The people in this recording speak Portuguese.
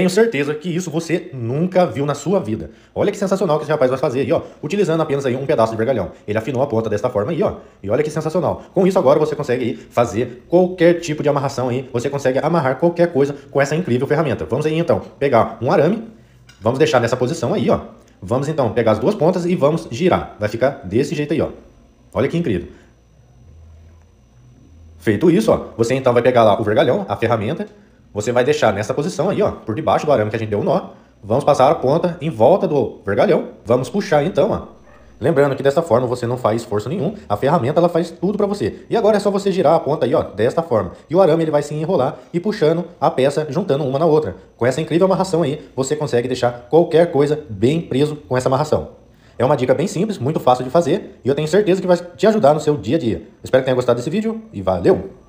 Tenho certeza que isso você nunca viu na sua vida. Olha que sensacional que esse rapaz vai fazer aí, ó, utilizando apenas aí um pedaço de vergalhão. Ele afinou a ponta desta forma aí, ó. E olha que sensacional. Com isso agora você consegue aí fazer qualquer tipo de amarração aí, você consegue amarrar qualquer coisa com essa incrível ferramenta. Vamos aí então pegar um arame, vamos deixar nessa posição aí, ó. Vamos então pegar as duas pontas e vamos girar. Vai ficar desse jeito aí, ó. Olha que incrível. Feito isso, ó, você então vai pegar lá o vergalhão, a ferramenta, você vai deixar nessa posição aí, ó, por debaixo do é arame que a gente deu o um nó. Vamos passar a ponta em volta do vergalhão. Vamos puxar então, ó. Lembrando que dessa forma você não faz esforço nenhum, a ferramenta ela faz tudo para você. E agora é só você girar a ponta aí, ó, desta forma. E o arame ele vai se enrolar e puxando a peça, juntando uma na outra. Com essa incrível amarração aí, você consegue deixar qualquer coisa bem preso com essa amarração. É uma dica bem simples, muito fácil de fazer e eu tenho certeza que vai te ajudar no seu dia a dia. Espero que tenha gostado desse vídeo e valeu!